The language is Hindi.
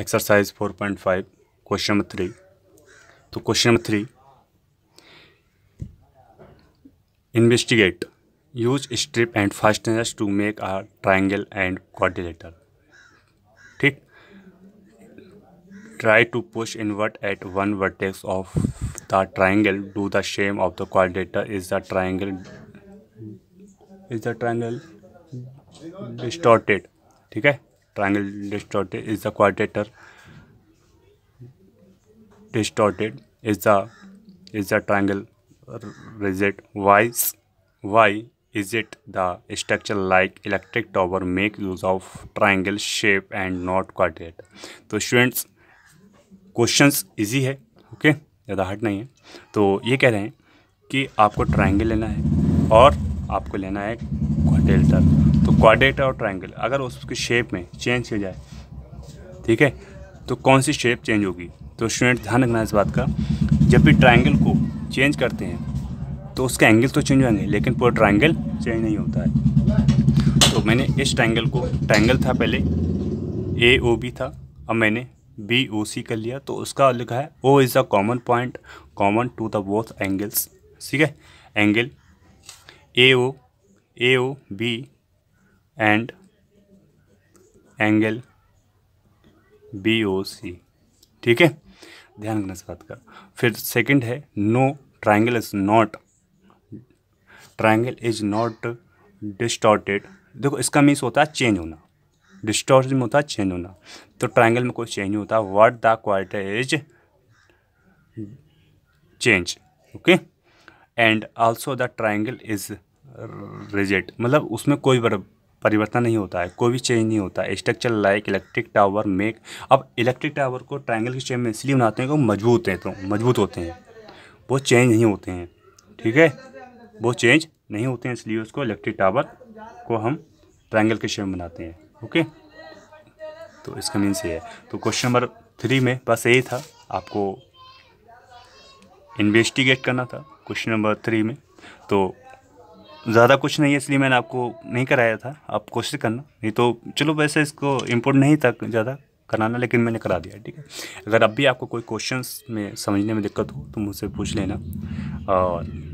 exercise four point five question number three तो question number three investigate use strip and fasteners to make a triangle and quadrilateral ठीक try to push inward at one vertex of the triangle do the same of the quadrilateral is the triangle is the triangle distorted ठीक है triangle distorted is the quadrature distorted is the is the triangle rigid why why is it the structure like electric tower make use of triangle shape and not quadrature तो स्टूडेंट्स क्वेश्चंस इजी है ओके ज़्यादा हार्ड नहीं है तो ये कह रहे हैं कि आपको ट्रायंगल लेना है और आपको लेना है डेल्टा तो क्वाड्रेट और ट्राइंगल अगर उसकी शेप में चेंज किया जाए ठीक है तो कौन सी शेप चेंज होगी तो स्टूडेंट ध्यान रखना इस बात का जब भी ट्राइंगल को चेंज करते हैं तो उसके एंगल तो चेंज होंगे लेकिन पूरा ट्राइंगल चेंज नहीं होता है तो मैंने इस ट्राइंगल को ट्राइंगल था पहले ए ओ बी था अब मैंने बी ओ सी कर लिया तो उसका लिखा है O is the common point common to the both angles ठीक है angle A O AO, B and angle B O C ठीक है ध्यान रखना इस बात का फिर सेकंड है no triangle is not triangle is not distorted देखो इसका मीन्स होता है चेंज होना डिस्टॉर्ट में होता है चेंज होना तो ट्राइंगल में कोई चेंज होता word the quality is change okay and also the triangle is rigid मतलब उसमें कोई परिवर्तन नहीं होता है कोई भी चेंज नहीं होता है structure like electric tower make अब इलेक्ट्रिक टावर को ट्रायंगल के शेप में इसलिए बनाते हैं कि वो मजबूत हैं तो मजबूत होते हैं वो चेंज नहीं होते हैं ठीक है वो चेंज नहीं होते हैं इसलिए उसको इलेक्ट्रिक टावर को हम ट्रायंगल के शेप में बनाते हैं ओके तो इसका मीन्स ये है तो क्वेश्चन नंबर थ्री में बस यही था आपको इन्वेस्टिगेट करना था क्वेश्चन नंबर थ्री में तो ज़्यादा कुछ नहीं है इसलिए मैंने आपको नहीं कराया था आप कोशिश करना नहीं तो चलो वैसे इसको इम्पोर्ट नहीं था ज़्यादा कराना लेकिन मैंने करा दिया ठीक है अगर अब भी आपको कोई क्वेश्चंस में समझने में दिक्कत हो तो मुझसे पूछ लेना और